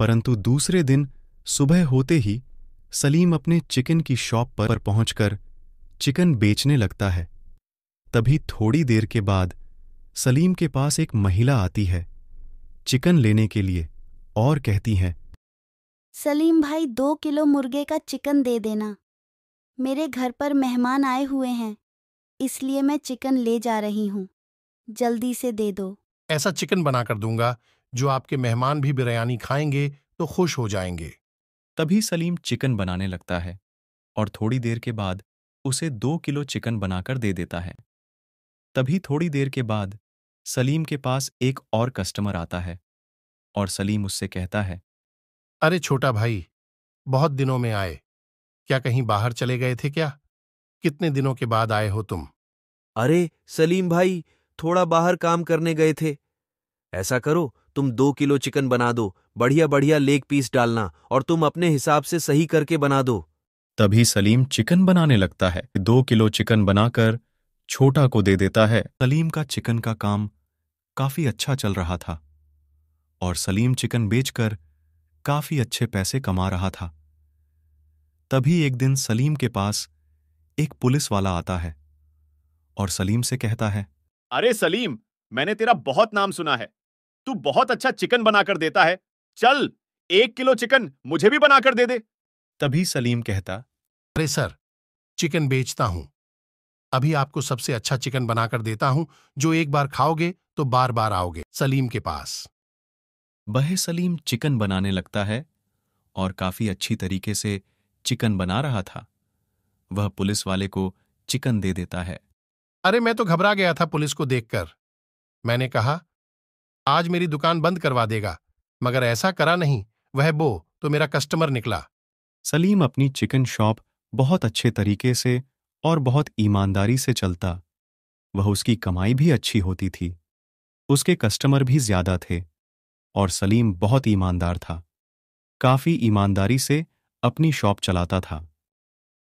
परंतु दूसरे दिन सुबह होते ही सलीम अपने चिकन की शॉप पर पहुंचकर चिकन बेचने लगता है तभी थोड़ी देर के बाद सलीम के पास एक महिला आती है चिकन लेने के लिए और कहती है सलीम भाई दो किलो मुर्गे का चिकन दे देना मेरे घर पर मेहमान आए हुए हैं इसलिए मैं चिकन ले जा रही हूँ जल्दी से दे दो ऐसा चिकन बना कर दूंगा जो आपके मेहमान भी बिरयानी खाएंगे तो खुश हो जाएंगे तभी सलीम चिकन बनाने लगता है और थोड़ी देर के बाद उसे दो किलो चिकन बनाकर दे देता है तभी थोड़ी देर के बाद सलीम के पास एक और कस्टमर आता है और सलीम उससे कहता है अरे छोटा भाई बहुत दिनों में आए क्या कहीं बाहर चले गए थे क्या कितने दिनों के बाद आए हो तुम अरे सलीम भाई थोड़ा बाहर काम करने गए थे ऐसा करो तुम दो किलो चिकन बना दो बढ़िया बढ़िया लेग पीस डालना और तुम अपने हिसाब से सही करके बना दो तभी सलीम चिकन बनाने लगता है दो किलो चिकन बनाकर छोटा को दे देता है सलीम का चिकन का काम काफी अच्छा चल रहा था और सलीम चिकन बेचकर काफी अच्छे पैसे कमा रहा था तभी एक दिन सलीम के पास एक पुलिस वाला आता है और सलीम से कहता है अरे सलीम मैंने तेरा बहुत नाम सुना है तू बहुत अच्छा चिकन बनाकर देता है चल एक किलो चिकन मुझे भी बनाकर दे दे तभी सलीम कहता अरे सर चिकन बेचता हूं अभी आपको सबसे अच्छा चिकन बनाकर देता हूं जो एक बार खाओगे तो बार बार आओगे सलीम के पास बह सलीम चिकन बनाने लगता है और काफी अच्छी तरीके से चिकन बना रहा था वह पुलिस वाले को चिकन दे देता है अरे मैं तो घबरा गया था पुलिस को देखकर मैंने कहा आज मेरी दुकान बंद करवा देगा मगर ऐसा करा नहीं वह बो तो मेरा कस्टमर निकला सलीम अपनी चिकन शॉप बहुत अच्छे तरीके से और बहुत ईमानदारी से चलता वह उसकी कमाई भी अच्छी होती थी उसके कस्टमर भी ज्यादा थे और सलीम बहुत ईमानदार था काफ़ी ईमानदारी से अपनी शॉप चलाता था